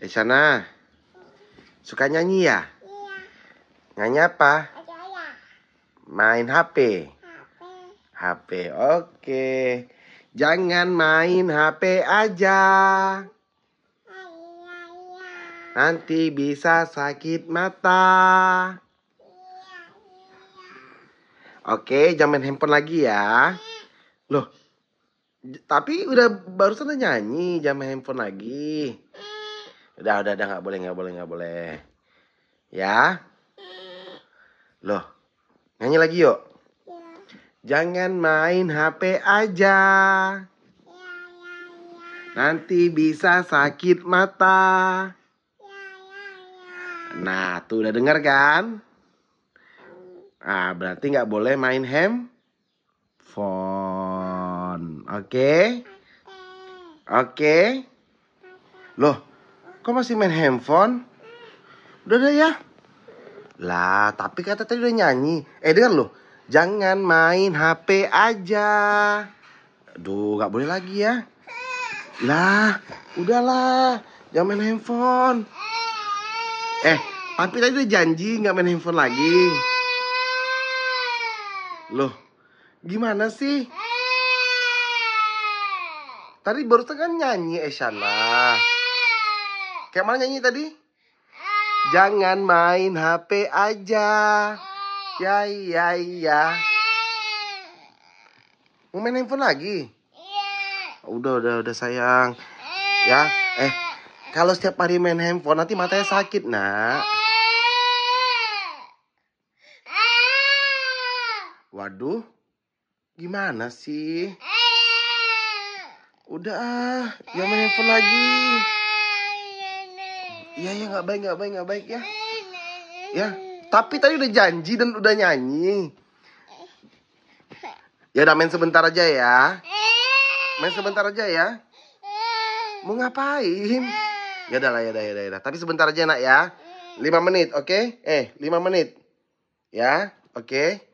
Eh sana. Suka nyanyi ya? Iya. Nyanyi apa? Main HP. HP. HP. Oke. Jangan main HP aja. Iya, iya. Nanti bisa sakit mata. Iya, oke, jangan main handphone lagi ya. Loh, tapi udah barusan nyanyi, jangan main handphone lagi. Udah, udah, udah, nggak boleh, nggak boleh, nggak boleh. Ya. Loh, nyanyi lagi yuk. Ya. Jangan main HP aja. Ya, ya, Nanti bisa sakit mata. Nah, tuh udah dengar kan? Ah, berarti nggak boleh main Phone. Oke? Okay? Oke? Okay? Loh, Kok masih main handphone? Udah deh ya. Lah, tapi kata tadi udah nyanyi. Eh, dengar loh. Jangan main HP aja. Aduh, gak boleh lagi ya. Lah, udahlah. Jangan main handphone. Eh, tapi tadi udah janji gak main handphone lagi. Loh, gimana sih? Tadi baru kan nyanyi eh Esyana. Kayak mana nyanyi tadi? Jangan main HP aja. Ya, ya, ya. Mau main handphone lagi? Udah, udah, udah sayang. Ya, eh, kalau setiap hari main handphone nanti matanya sakit, nak. Waduh, gimana sih? Udah ah, jangan main handphone lagi. Iya iya nggak baik nggak baik nggak baik ya. Ya. Tapi tadi udah janji dan udah nyanyi. Ya udah main sebentar aja ya. Main sebentar aja ya. Mau ngapain? Ya udah lah ya udah ya udah. Ya tapi sebentar aja nak ya. lima menit, oke? Okay? Eh, lima menit. Ya, oke. Okay?